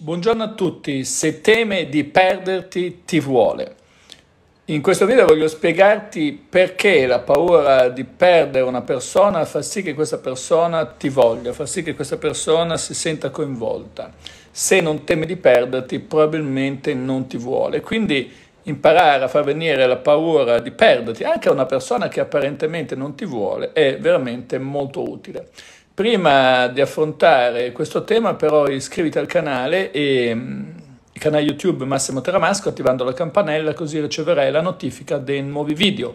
Buongiorno a tutti, se teme di perderti ti vuole. In questo video voglio spiegarti perché la paura di perdere una persona fa sì che questa persona ti voglia, fa sì che questa persona si senta coinvolta. Se non teme di perderti probabilmente non ti vuole. Quindi imparare a far venire la paura di perderti anche a una persona che apparentemente non ti vuole è veramente molto utile. Prima di affrontare questo tema però iscriviti al canale e mm, il canale YouTube Massimo Teramasco attivando la campanella così riceverai la notifica dei nuovi video.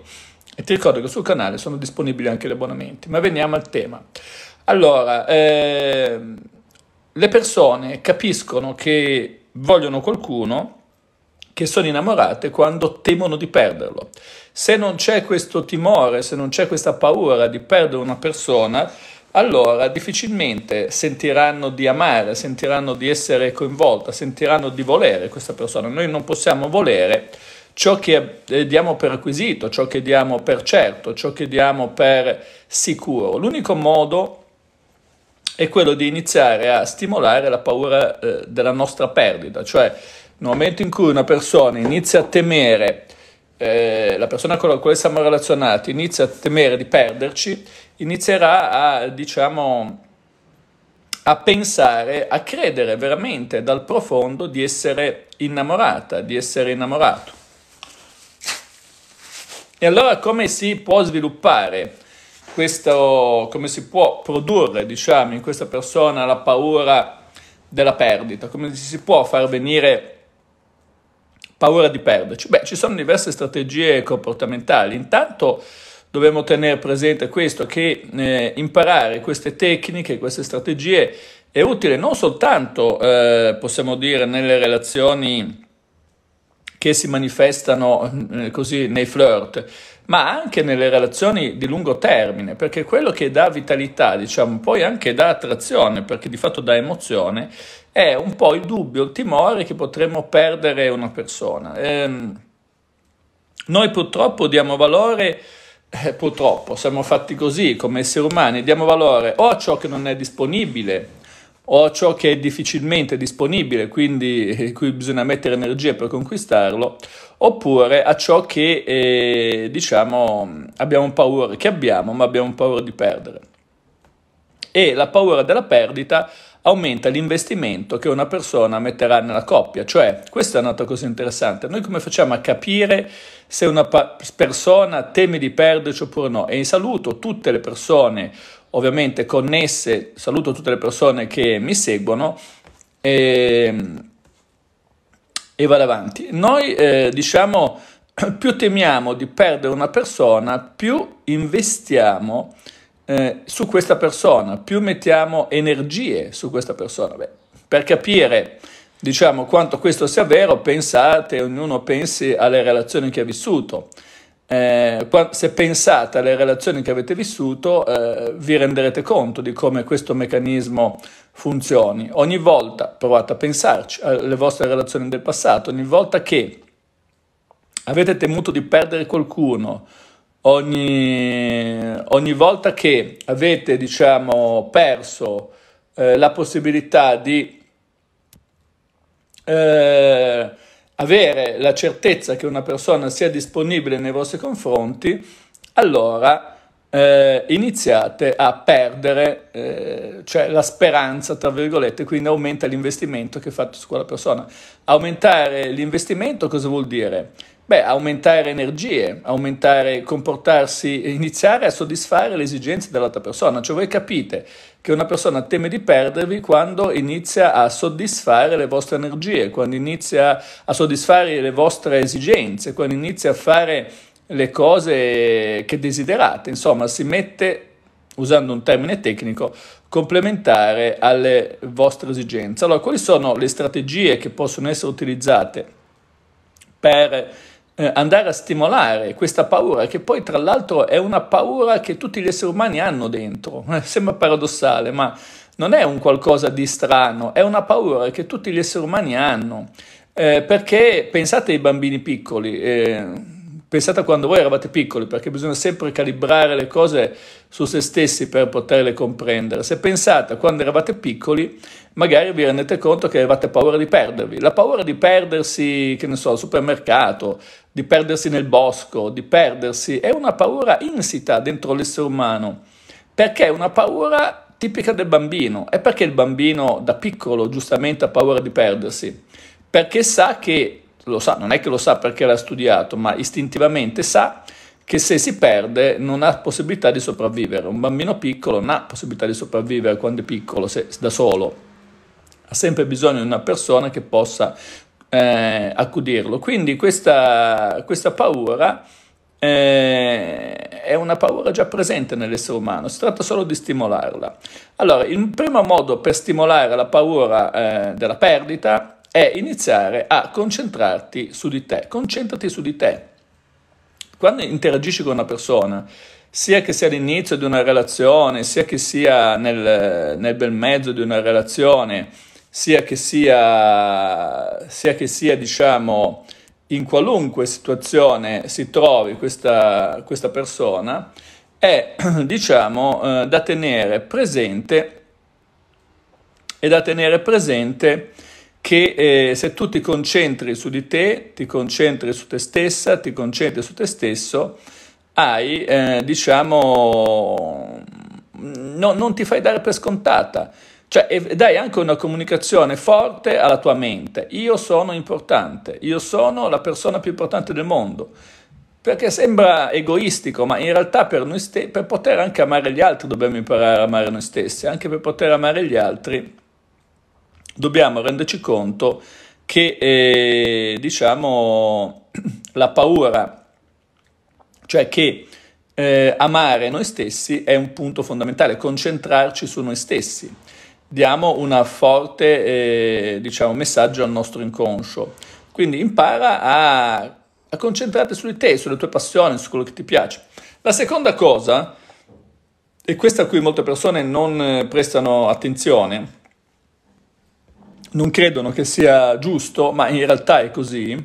E ti ricordo che sul canale sono disponibili anche gli abbonamenti. Ma veniamo al tema. Allora, eh, le persone capiscono che vogliono qualcuno che sono innamorate quando temono di perderlo. Se non c'è questo timore, se non c'è questa paura di perdere una persona, allora difficilmente sentiranno di amare, sentiranno di essere coinvolta, sentiranno di volere questa persona. Noi non possiamo volere ciò che eh, diamo per acquisito, ciò che diamo per certo, ciò che diamo per sicuro. L'unico modo è quello di iniziare a stimolare la paura eh, della nostra perdita, cioè nel momento in cui una persona inizia a temere eh, la persona con la quale siamo relazionati inizia a temere di perderci, inizierà a, diciamo, a pensare, a credere veramente dal profondo di essere innamorata, di essere innamorato. E allora come si può sviluppare questo, come si può produrre, diciamo, in questa persona la paura della perdita, come si può far venire paura di perderci? Beh, ci sono diverse strategie comportamentali. Intanto dobbiamo tenere presente questo, che eh, imparare queste tecniche, queste strategie è utile non soltanto, eh, possiamo dire, nelle relazioni che si manifestano eh, così nei flirt, ma anche nelle relazioni di lungo termine, perché quello che dà vitalità, diciamo, poi anche dà attrazione, perché di fatto dà emozione, è un po' il dubbio, il timore che potremmo perdere una persona. Eh, noi purtroppo diamo valore, eh, purtroppo siamo fatti così come esseri umani, diamo valore o a ciò che non è disponibile o a ciò che è difficilmente disponibile, quindi in eh, cui bisogna mettere energia per conquistarlo, oppure a ciò che eh, diciamo abbiamo paura che abbiamo, ma abbiamo paura di perdere. E la paura della perdita aumenta l'investimento che una persona metterà nella coppia. Cioè, questa è una cosa interessante. Noi come facciamo a capire se una pa- persona teme di perderci oppure no? E saluto tutte le persone, ovviamente connesse, saluto tutte le persone che mi seguono. E, ehm, e vado avanti. Noi eh, diciamo più temiamo di perdere una persona, più investiamo eh, su questa persona, più mettiamo energie su questa persona. Beh, per capire diciamo, quanto questo sia vero, pensate, ognuno pensi alle relazioni che ha vissuto. Eh, se pensate alle relazioni che avete vissuto, eh, vi renderete conto di come questo meccanismo funzioni. Ogni volta provate a pensarci alle vostre relazioni del passato, ogni volta che avete temuto di perdere qualcuno ogni, ogni volta che avete diciamo, perso eh, la possibilità di eh, avere la certezza che una persona sia disponibile nei vostri confronti, allora eh, iniziate a perdere eh, cioè la speranza, tra virgolette, quindi aumenta l'investimento che fate su quella persona. Aumentare l'investimento cosa vuol dire? Beh, aumentare energie, aumentare, comportarsi, iniziare a soddisfare le esigenze dell'altra persona. Cioè voi capite che una persona teme di perdervi quando inizia a soddisfare le vostre energie, quando inizia a soddisfare le vostre esigenze, quando inizia a fare le cose che desiderate. Insomma, si mette, usando un termine tecnico, complementare alle vostre esigenze. Allora, quali sono le strategie che possono essere utilizzate per eh, andare a stimolare questa paura, che poi tra l'altro è una paura che tutti gli esseri umani hanno dentro. Sembra paradossale, ma non è un qualcosa di strano, è una paura che tutti gli esseri umani hanno. Eh, perché pensate ai bambini piccoli, eh, pensate a quando voi eravate piccoli, perché bisogna sempre calibrare le cose su se stessi per poterle comprendere. Se pensate a quando eravate piccoli, magari vi rendete conto che avevate paura di perdervi. La paura di perdersi, che ne so, al supermercato, di perdersi nel bosco, di perdersi, è una paura insita dentro l'essere umano, perché è una paura tipica del bambino. E perché il bambino da piccolo giustamente ha paura di perdersi? Perché sa che, lo sa, non è che lo sa perché l'ha studiato, ma istintivamente sa che se si perde non ha possibilità di sopravvivere. Un bambino piccolo non ha possibilità di sopravvivere quando è piccolo, se, da solo ha sempre bisogno di una persona che possa eh, accudirlo. Quindi questa, questa paura eh, è una paura già presente nell'essere umano, si tratta solo di stimolarla. Allora, il primo modo per stimolare la paura eh, della perdita è iniziare a concentrarti su di te, concentrati su di te. Quando interagisci con una persona, sia che sia all'inizio di una relazione, sia che sia nel, nel bel mezzo di una relazione, sia che sia, sia, che sia diciamo, in qualunque situazione si trovi questa, questa persona, è diciamo, eh, da tenere presente è da tenere presente che eh, se tu ti concentri su di te, ti concentri su te stessa, ti concentri su te stesso, hai, eh, diciamo, no, non ti fai dare per scontata. Cioè, dai anche una comunicazione forte alla tua mente. Io sono importante, io sono la persona più importante del mondo. Perché sembra egoistico, ma in realtà per, noi stessi, per poter anche amare gli altri dobbiamo imparare a amare noi stessi. Anche per poter amare gli altri dobbiamo renderci conto che, eh, diciamo, la paura, cioè che eh, amare noi stessi è un punto fondamentale, concentrarci su noi stessi diamo un forte eh, diciamo, messaggio al nostro inconscio. Quindi impara a, a concentrarti su di te, sulle tue passioni, su quello che ti piace. La seconda cosa, e questa a cui molte persone non eh, prestano attenzione, non credono che sia giusto, ma in realtà è così,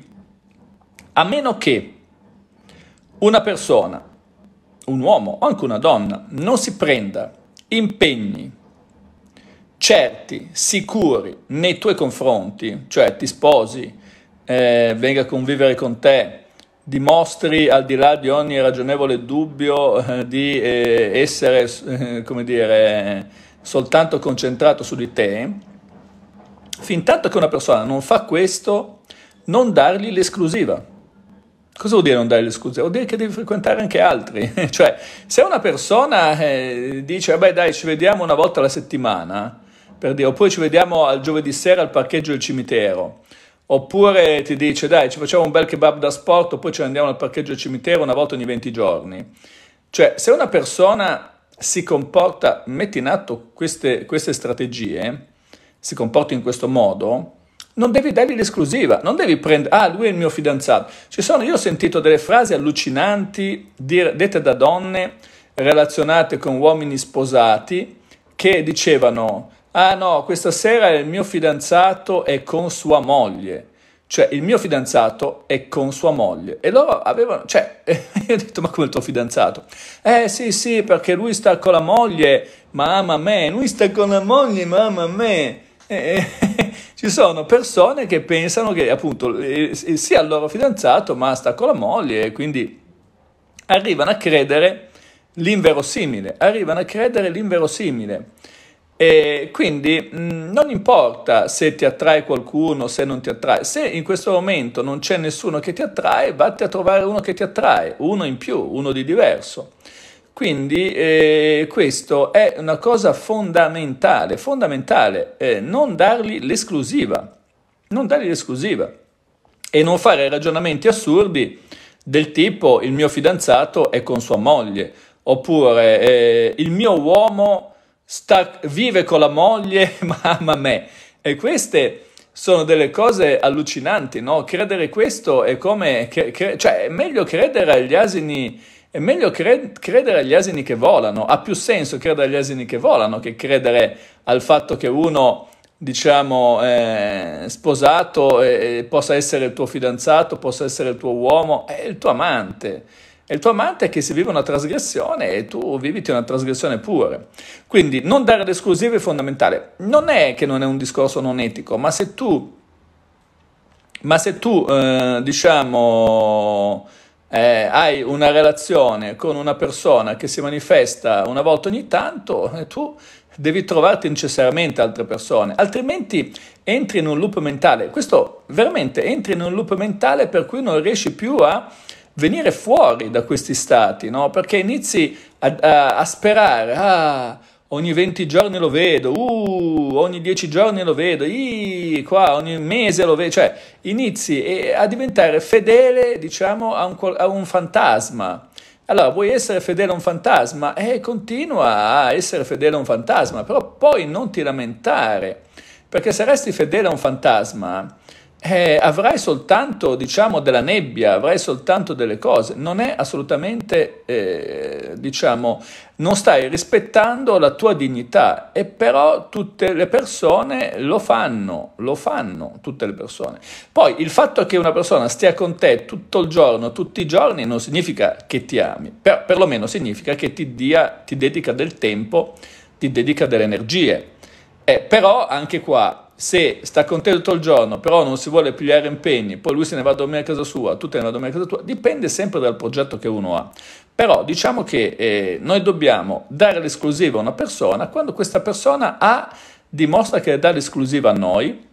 a meno che una persona, un uomo o anche una donna, non si prenda impegni certi, sicuri nei tuoi confronti, cioè ti sposi, eh, venga a convivere con te, dimostri al di là di ogni ragionevole dubbio eh, di eh, essere, eh, come dire, soltanto concentrato su di te, fin tanto che una persona non fa questo, non dargli l'esclusiva. Cosa vuol dire non dare l'esclusiva? Vuol dire che devi frequentare anche altri. cioè, se una persona eh, dice, vabbè dai, ci vediamo una volta alla settimana, per dire, oppure ci vediamo al giovedì sera al parcheggio del cimitero, oppure ti dice dai ci facciamo un bel kebab da sport, oppure ce ne andiamo al parcheggio del cimitero una volta ogni 20 giorni. Cioè, se una persona si comporta, mette in atto queste, queste strategie, si comporta in questo modo, non devi dargli l'esclusiva, non devi prendere, ah lui è il mio fidanzato. Ci sono, io ho sentito delle frasi allucinanti dire, dette da donne relazionate con uomini sposati che dicevano ah no, questa sera il mio fidanzato è con sua moglie. Cioè, il mio fidanzato è con sua moglie. E loro avevano, cioè, io ho detto, ma come il tuo fidanzato? Eh sì, sì, perché lui sta con la moglie, ma ama me. Lui sta con la moglie, ma ama me. Eh, ci sono persone che pensano che appunto eh, sia il loro fidanzato ma sta con la moglie e quindi arrivano a credere l'inverosimile, arrivano a credere l'inverosimile. E quindi mh, mm, non importa se ti attrae qualcuno, se non ti attrae, se in questo momento non c'è nessuno che ti attrae, vatti a trovare uno che ti attrae, uno in più, uno di diverso. Quindi eh, questo è una cosa fondamentale, fondamentale, eh, non dargli l'esclusiva, non dargli l'esclusiva e non fare ragionamenti assurdi del tipo il mio fidanzato è con sua moglie oppure eh, il mio uomo sta, vive con la moglie, mamma me. E queste sono delle cose allucinanti, no? Credere questo è come, cre, cre, cioè è meglio credere agli asini, è meglio cre, credere agli asini che volano, ha più senso credere agli asini che volano che credere al fatto che uno diciamo, eh, sposato, eh, possa essere il tuo fidanzato, possa essere il tuo uomo, è il tuo amante e il tuo amante è che si vive una trasgressione e tu viviti una trasgressione pure. Quindi non dare ad esclusive è fondamentale. Non è che non è un discorso non etico, ma se tu, ma se tu eh, diciamo, eh, hai una relazione con una persona che si manifesta una volta ogni tanto, eh, tu devi trovarti necessariamente altre persone, altrimenti entri in un loop mentale. Questo veramente entri in un loop mentale per cui non riesci più a venire fuori da questi stati, no? perché inizi a, a, a sperare, ah, ogni 20 giorni lo vedo, uh, ogni 10 giorni lo vedo, ii, qua, ogni mese lo vedo, cioè inizi a diventare fedele diciamo, a, un, a un fantasma. Allora, vuoi essere fedele a un fantasma? E eh, continua a essere fedele a un fantasma, però poi non ti lamentare, perché se resti fedele a un fantasma, eh, avrai soltanto diciamo, della nebbia, avrai soltanto delle cose, non è assolutamente, eh, diciamo, non stai rispettando la tua dignità e però tutte le persone lo fanno, lo fanno tutte le persone. Poi il fatto che una persona stia con te tutto il giorno, tutti i giorni, non significa che ti ami, però perlomeno significa che ti, dia, ti dedica del tempo, ti dedica delle energie. Eh, però anche qua se sta contento tutto il giorno, però non si vuole pigliare impegni, poi lui se ne va a dormire a casa sua, tu te ne vai a dormire a casa tua, dipende sempre dal progetto che uno ha. Però diciamo che eh, noi dobbiamo dare l'esclusiva a una persona quando questa persona A dimostra che dà l'esclusiva a noi,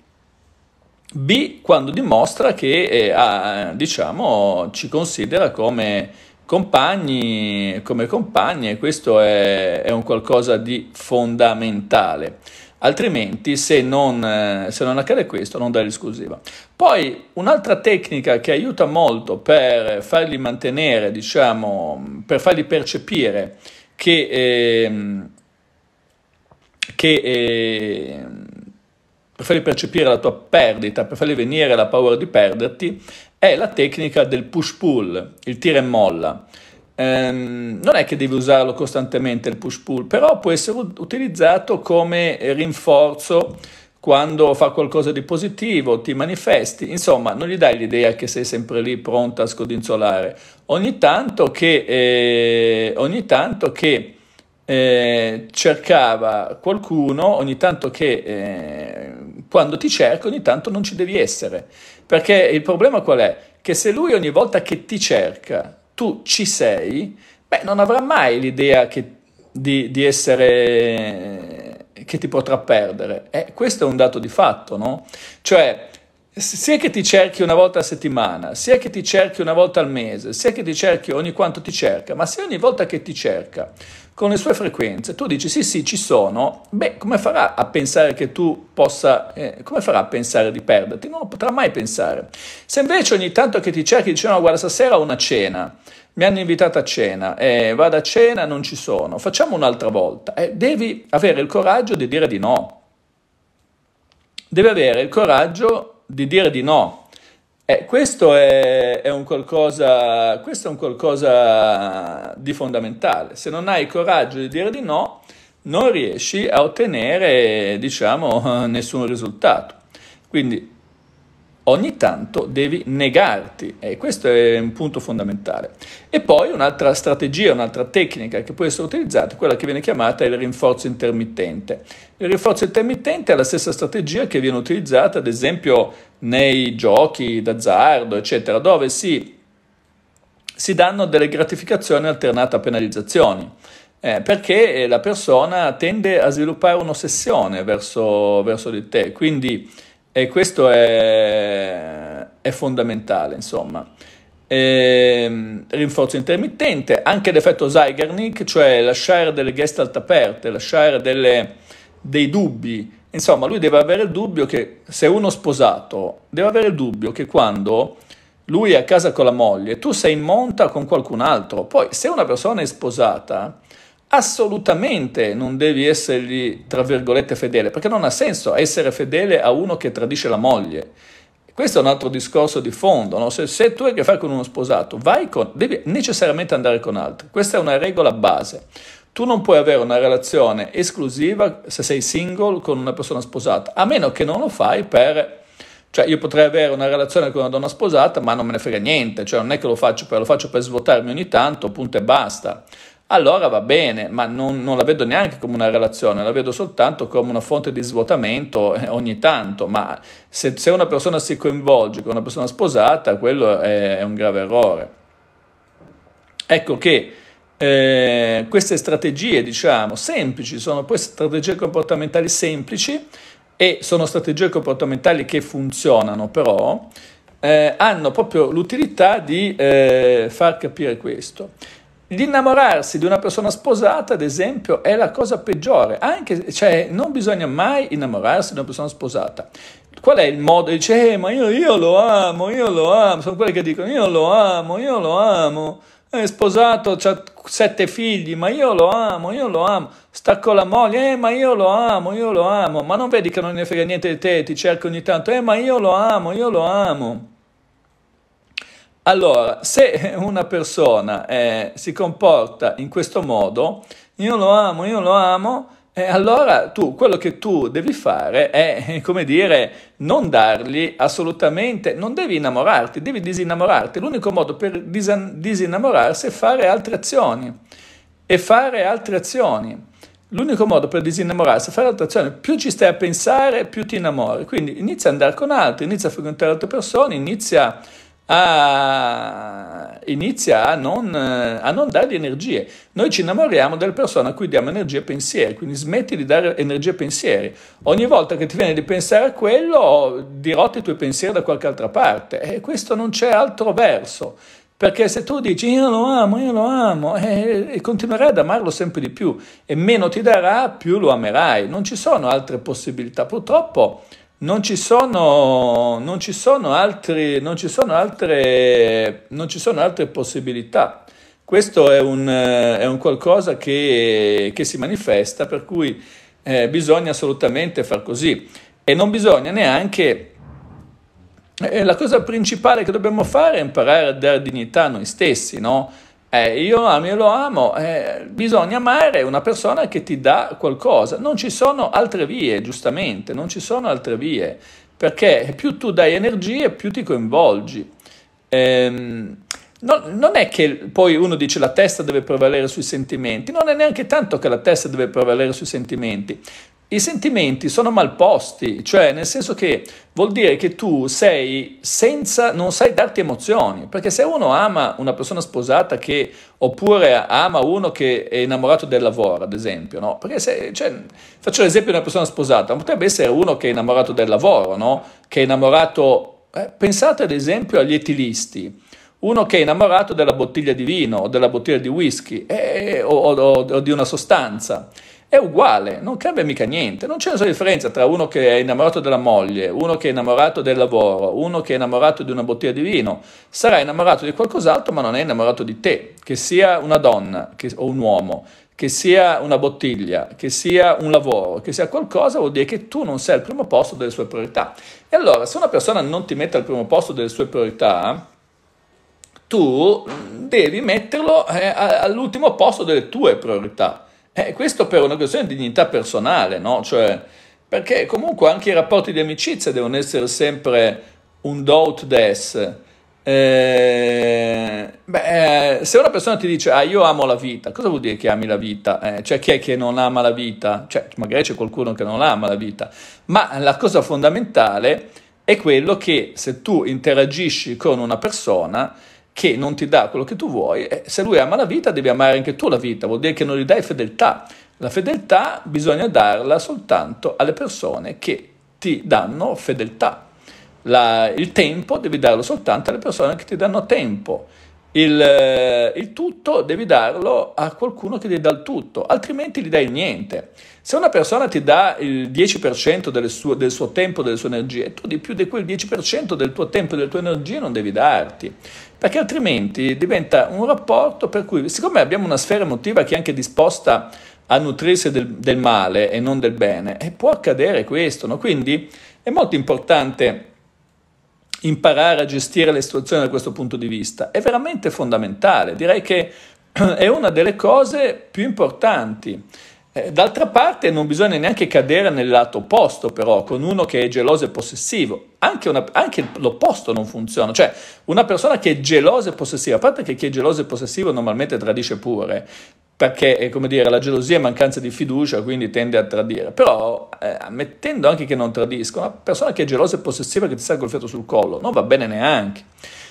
B quando dimostra che eh, ha, diciamo, ci considera come compagni, come compagne, questo è, è un qualcosa di fondamentale altrimenti se non, eh, se non accade questo non dai l'esclusiva. Poi un'altra tecnica che aiuta molto per farli mantenere, diciamo, per farli percepire che, eh, che eh, per farli percepire la tua perdita, per farli venire la paura di perderti, è la tecnica del push-pull, il tira e molla. Um, non è che devi usarlo costantemente il push pull, però può essere utilizzato come rinforzo quando fa qualcosa di positivo, ti manifesti, insomma, non gli dai l'idea che sei sempre lì pronta a scodinzolare. Ogni tanto che, eh, ogni tanto che eh, cercava qualcuno, ogni tanto che eh, quando ti cerca, ogni tanto non ci devi essere. Perché il problema qual è? Che se lui ogni volta che ti cerca tu ci sei, beh, non avrà mai l'idea che, di, di, essere che ti potrà perdere. Eh, questo è un dato di fatto, no? Cioè, sia che ti cerchi una volta a settimana, sia che ti cerchi una volta al mese, sia che ti cerchi ogni quanto ti cerca, ma se ogni volta che ti cerca con le sue frequenze. Tu dici sì sì ci sono, beh come farà a pensare che tu possa, eh, come farà a pensare di perderti? Non lo potrà mai pensare. Se invece ogni tanto che ti cerchi dici no guarda stasera ho una cena, mi hanno invitato a cena, eh, vado a cena non ci sono, facciamo un'altra volta. Eh, devi avere il coraggio di dire di no. Devi avere il coraggio di dire di no eh, questo, è, è qualcosa, questo è un qualcosa di fondamentale. Se non hai il coraggio di dire di no, non riesci a ottenere, diciamo, nessun risultato. Quindi ogni tanto devi negarti e questo è un punto fondamentale. E poi un'altra strategia, un'altra tecnica che può essere utilizzata, quella che viene chiamata il rinforzo intermittente. Il rinforzo intermittente è la stessa strategia che viene utilizzata ad esempio nei giochi d'azzardo, eccetera, dove si, si danno delle gratificazioni alternate a penalizzazioni. Eh, perché eh, la persona tende a sviluppare un'ossessione verso, verso di te, quindi e questo è, è fondamentale, insomma. E, ehm, rinforzo intermittente, anche l'effetto Zeigarnik, cioè lasciare delle gestalt aperte, lasciare delle, dei dubbi. Insomma, lui deve avere il dubbio che se uno sposato, deve avere il dubbio che quando lui è a casa con la moglie, tu sei in monta con qualcun altro. Poi, se una persona è sposata, assolutamente non devi essergli, tra virgolette, fedele, perché non ha senso essere fedele a uno che tradisce la moglie. Questo è un altro discorso di fondo, no? se, se, tu hai a che fare con uno sposato, vai con, devi necessariamente andare con altri, questa è una regola base. Tu non puoi avere una relazione esclusiva se sei single con una persona sposata, a meno che non lo fai per... Cioè io potrei avere una relazione con una donna sposata, ma non me ne frega niente, cioè non è che lo faccio per, lo faccio per svuotarmi ogni tanto, punto e basta allora va bene, ma non, non, la vedo neanche come una relazione, la vedo soltanto come una fonte di svuotamento eh, ogni tanto, ma se, se una persona si coinvolge con una persona sposata, quello è, è un grave errore. Ecco che eh, queste strategie, diciamo, semplici, sono poi strategie comportamentali semplici e sono strategie comportamentali che funzionano però, eh, hanno proprio l'utilità di eh, far capire questo. L'innamorarsi di una persona sposata, ad esempio, è la cosa peggiore, Anche, cioè, non bisogna mai innamorarsi di una persona sposata. Qual è il modo? Dice, eh, ma io, io lo amo, io lo amo, sono quelli che dicono, io lo amo, io lo amo, eh, è sposato, ha sette figli, ma io lo amo, io lo amo, sta con la moglie, eh, ma io lo amo, io lo amo, ma non vedi che non ne frega niente di te, ti cerca ogni tanto, eh, ma io lo amo, io lo amo. Allora, se una persona eh, si comporta in questo modo, io lo amo, io lo amo, eh, allora tu, quello che tu devi fare è, come dire, non dargli assolutamente, non devi innamorarti, devi disinnamorarti. L'unico modo per disan- disinnamorarsi è fare altre azioni. E fare altre azioni. L'unico modo per disinnamorarsi è fare altre azioni. Più ci stai a pensare, più ti innamori. Quindi inizia ad andare con altri, inizia a frequentare altre persone, inizia a a, inizia a non, a non dargli energie. Noi ci innamoriamo delle persone a cui diamo energie e pensieri, quindi smetti di dare energie e pensieri. Ogni volta che ti viene di pensare a quello, dirotti i tuoi pensieri da qualche altra parte. E questo non c'è altro verso. Perché se tu dici io lo amo, io lo amo, e, e continuerai ad amarlo sempre di più, e meno ti darà, più lo amerai. Non ci sono altre possibilità. Purtroppo non ci, sono, non, ci altri, non ci sono, altre, non ci sono altre possibilità. Questo è un, è un qualcosa che, che, si manifesta, per cui eh, bisogna assolutamente far così. E non bisogna neanche... Eh, la cosa principale che dobbiamo fare è imparare a dare dignità a noi stessi, no? Eh, io ami lo amo, eh, bisogna amare una persona che ti dà qualcosa, non ci sono altre vie, giustamente, non ci sono altre vie, perché più tu dai energie, più ti coinvolgi. Ehm, non, non è che poi uno dice la testa deve prevalere sui sentimenti, non è neanche tanto che la testa deve prevalere sui sentimenti i sentimenti sono mal posti, cioè nel senso che vuol dire che tu sei senza, non sai darti emozioni, perché se uno ama una persona sposata che, oppure ama uno che è innamorato del lavoro, ad esempio, no? Perché se, cioè, faccio l'esempio di una persona sposata, potrebbe essere uno che è innamorato del lavoro, no? Che è innamorato, eh, pensate ad esempio agli etilisti, uno che è innamorato della bottiglia di vino o della bottiglia di whisky eh, o, o, o di una sostanza è uguale, non cambia mica niente, non c'è una differenza tra uno che è innamorato della moglie, uno che è innamorato del lavoro, uno che è innamorato di una bottiglia di vino, sarà innamorato di qualcos'altro ma non è innamorato di te, che sia una donna che, o un uomo, che sia una bottiglia, che sia un lavoro, che sia qualcosa, vuol dire che tu non sei al primo posto delle sue priorità. E allora, se una persona non ti mette al primo posto delle sue priorità, tu devi metterlo eh, all'ultimo posto delle tue priorità. Eh, questo per una questione di dignità personale, no? Cioè, perché comunque anche i rapporti di amicizia devono essere sempre un doubt des. Eh, beh, eh, se una persona ti dice ah io amo la vita, cosa vuol dire che ami la vita? Eh, cioè chi è che non ama la vita? Cioè, magari c'è qualcuno che non ama la vita, ma la cosa fondamentale è quello che se tu interagisci con una persona che non ti dà quello che tu vuoi, e se lui ama la vita devi amare anche tu la vita, vuol dire che non gli dai fedeltà. La fedeltà bisogna darla soltanto alle persone che ti danno fedeltà. La, il tempo devi darlo soltanto alle persone che ti danno tempo. Il, eh, il, tutto devi darlo a qualcuno che ti dà il tutto, altrimenti gli dai niente. Se una persona ti dà il 10% sue, del suo tempo, delle sue energie, tu di più di quel 10% del tuo tempo e delle tue energie non devi darti, perché altrimenti diventa un rapporto per cui, siccome abbiamo una sfera emotiva che è anche disposta a nutrirsi del, del male e non del bene, e può accadere questo, no? quindi è molto importante imparare a gestire le situazioni da questo punto di vista è veramente fondamentale, direi che è una delle cose più importanti. Eh, d'altra parte non bisogna neanche cadere nel lato opposto però, con uno che è geloso e possessivo. Anche, una, anche l'opposto non funziona, cioè una persona che è gelosa e possessiva, a parte che chi è geloso e possessivo normalmente tradisce pure, perché eh, come dire, la gelosia è mancanza di fiducia, quindi tende a tradire. Però, eh, ammettendo anche che non tradisco, una persona che è gelosa e possessiva che ti sta col fiato sul collo, non va bene neanche.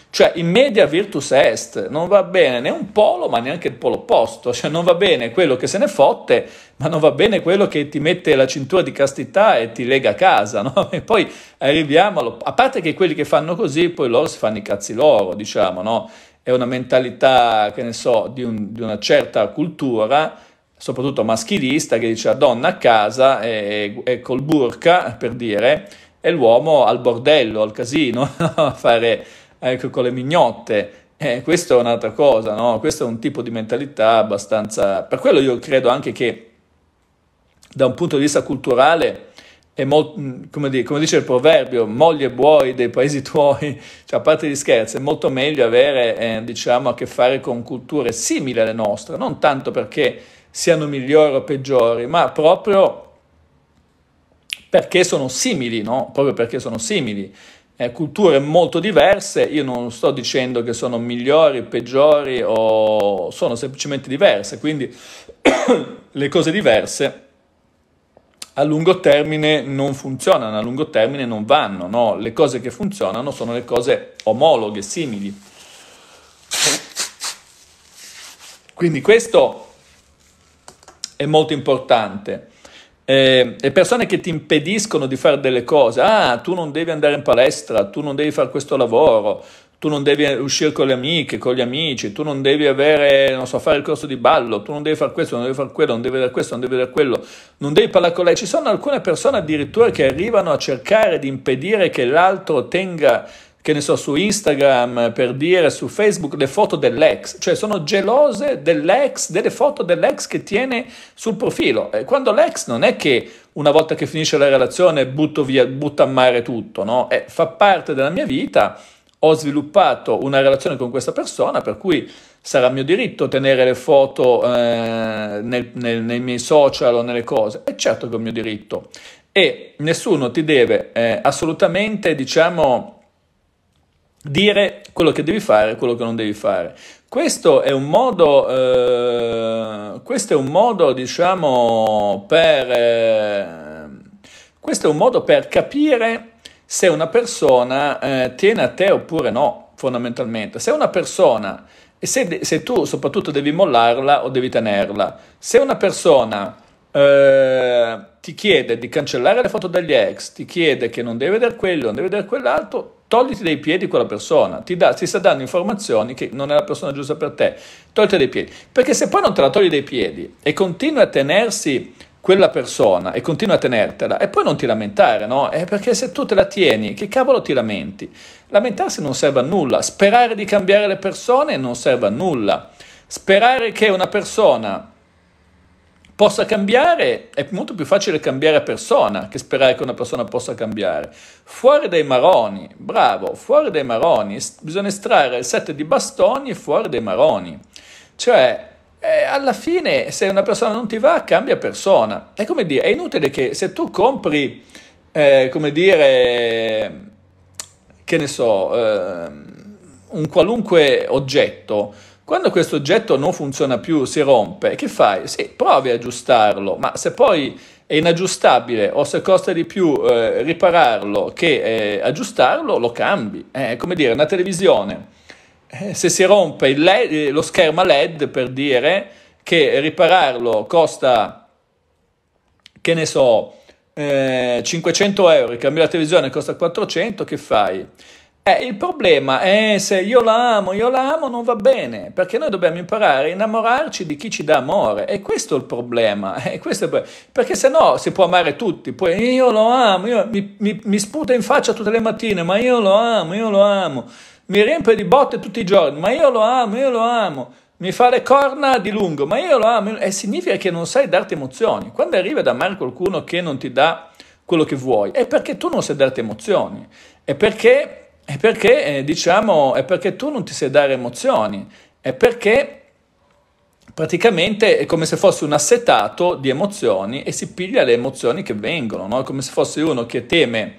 Cioè, in media virtus est, non va bene né un polo, ma neanche il polo opposto. Cioè, non va bene quello che se ne fotte, ma non va bene quello che ti mette la cintura di castità e ti lega a casa, no? E poi arriviamo, a parte che quelli che fanno così, poi loro si fanno i cazzi loro, diciamo, no? è una mentalità, che ne so, di, un, di una certa cultura, soprattutto maschilista, che dice la donna a casa e, e col burka, per dire, e l'uomo al bordello, al casino, a fare ecco, con le mignotte. Eh, questa è un'altra cosa, no? Questo è un tipo di mentalità abbastanza... Per quello io credo anche che da un punto di vista culturale Molto, mm, come, dire, come, dice il proverbio, moglie buoi dei paesi tuoi, cioè a parte gli scherzi, è molto meglio avere eh, diciamo, a che fare con culture simili alle nostre, non tanto perché siano migliori o peggiori, ma proprio perché sono simili, no? proprio perché sono simili. Eh, culture molto diverse, io non sto dicendo che sono migliori, peggiori o sono semplicemente diverse, quindi le cose diverse a lungo termine non funzionano, a lungo termine non vanno, no? Le cose che funzionano sono le cose omologhe, simili. Quindi questo è molto importante. Eh, le persone che ti impediscono di fare delle cose, ah, tu non devi andare in palestra, tu non devi fare questo lavoro, tu non devi uscire con le amiche, con gli amici, tu non devi avere, non so, fare il corso di ballo, tu non devi fare questo, non devi fare quello, non devi vedere questo, non devi vedere quello, non devi parlare con lei. Ci sono alcune persone addirittura che arrivano a cercare di impedire che l'altro tenga, che ne so, su Instagram, per dire, su Facebook, le foto dell'ex. Cioè sono gelose dell'ex, delle foto dell'ex che tiene sul profilo. E quando l'ex non è che una volta che finisce la relazione butto via, butta a mare tutto, no? È, eh, fa parte della mia vita ho sviluppato una relazione con questa persona, per cui sarà mio diritto tenere le foto eh, nel, nel, nei miei social o nelle cose. È certo che è un mio diritto. E nessuno ti deve eh, assolutamente, diciamo, dire quello che devi fare e quello che non devi fare. Questo è un modo, eh, questo è un modo, diciamo, per... Eh, questo è un modo per capire se una persona eh, tiene a te oppure no, fondamentalmente. Se una persona, e se, se tu soprattutto devi mollarla o devi tenerla, se una persona eh, ti chiede di cancellare le foto degli ex, ti chiede che non deve vedere quello, non deve vedere quell'altro, togliti dai piedi quella persona, ti, da, ti sta dando informazioni che non è la persona giusta per te, togliti dai piedi. Perché se poi non te la togli dai piedi e continui a tenersi quella persona e continui a tenertela e poi non ti lamentare, no? È eh, perché se tu te la tieni, che cavolo ti lamenti? Lamentarsi non serve a nulla, sperare di cambiare le persone non serve a nulla. Sperare che una persona possa cambiare, è molto più facile cambiare persona che sperare che una persona possa cambiare. Fuori dai maroni, bravo, fuori dai maroni, bisogna estrarre il set di bastoni fuori dai maroni. Cioè, eh, alla fine se una persona non ti va, cambia persona. È come dire, è inutile che se tu compri, eh, come dire, che ne so, eh, un qualunque oggetto, quando questo oggetto non funziona più, si rompe, che fai? Sì, provi a aggiustarlo, ma se poi è inaggiustabile o se costa di più eh, ripararlo che eh, aggiustarlo, lo cambi. Eh, è come dire, una televisione eh, se si rompe LED, eh, lo schermo LED per dire che ripararlo costa, che ne so, eh, 500 euro, il la televisione costa 400, che fai? Eh, il problema è se io la amo, io la amo, non va bene, perché noi dobbiamo imparare a innamorarci di chi ci dà amore, e questo è il problema, eh, questo è il problema. perché se no si può amare tutti, poi io lo amo, io, mi, mi, mi sputa in faccia tutte le mattine, ma io lo amo, io lo amo mi riempie di botte tutti i giorni, ma io lo amo, io lo amo, mi fa le corna di lungo, ma io lo amo, e significa che non sai darti emozioni. Quando arriva da me qualcuno che non ti dà quello che vuoi, è perché tu non sai darti emozioni, è perché, è perché eh, diciamo, è perché tu non ti sai dare emozioni, è perché praticamente è come se fosse un assetato di emozioni e si piglia le emozioni che vengono, no? è come se fosse uno che teme,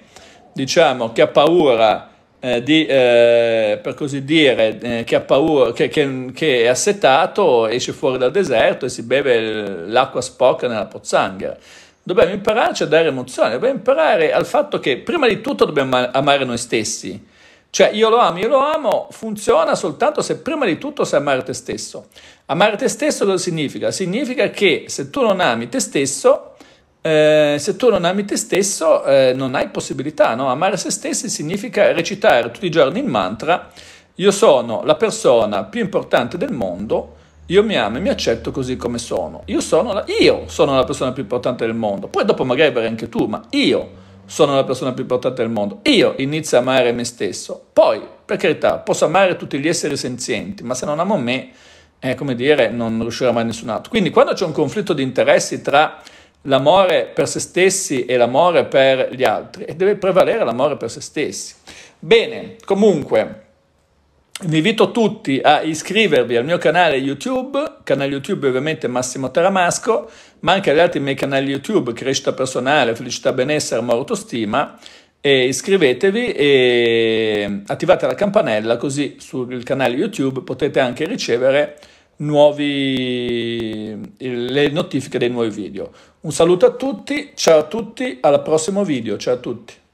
diciamo, che ha paura eh, di, eh, per così dire, eh, che ha paura, che, che, che, è assetato, esce fuori dal deserto e si beve l'acqua sporca nella pozzanghera. Dobbiamo impararci a dare emozioni, dobbiamo imparare al fatto che prima di tutto dobbiamo amare noi stessi. Cioè io lo amo, io lo amo, funziona soltanto se prima di tutto sai amare te stesso. Amare te stesso cosa significa? Significa che se tu non ami te stesso, eh, se tu non ami te stesso, eh, non hai possibilità. No? Amare se stessi significa recitare tutti i giorni il mantra: Io sono la persona più importante del mondo. Io mi amo e mi accetto così come sono. Io sono, la, io sono la persona più importante del mondo. Poi dopo magari avrai anche tu, ma io sono la persona più importante del mondo. Io inizio a amare me stesso. Poi, per carità, posso amare tutti gli esseri senzienti, ma se non amo me, eh, come dire, non riuscirò mai nessun altro. Quindi quando c'è un conflitto di interessi tra l'amore per se stessi e l'amore per gli altri e deve prevalere l'amore per se stessi. Bene, comunque vi invito tutti a iscrivervi al mio canale YouTube, canale YouTube ovviamente Massimo Taramasco, ma anche agli altri miei canali YouTube, Crescita Personale, Felicità Benessere, Amore Autostima, e iscrivetevi e attivate la campanella così sul canale YouTube potete anche ricevere nuovi, le notifiche dei nuovi video. Un saluto a tutti, ciao a tutti, al prossimo video, ciao a tutti.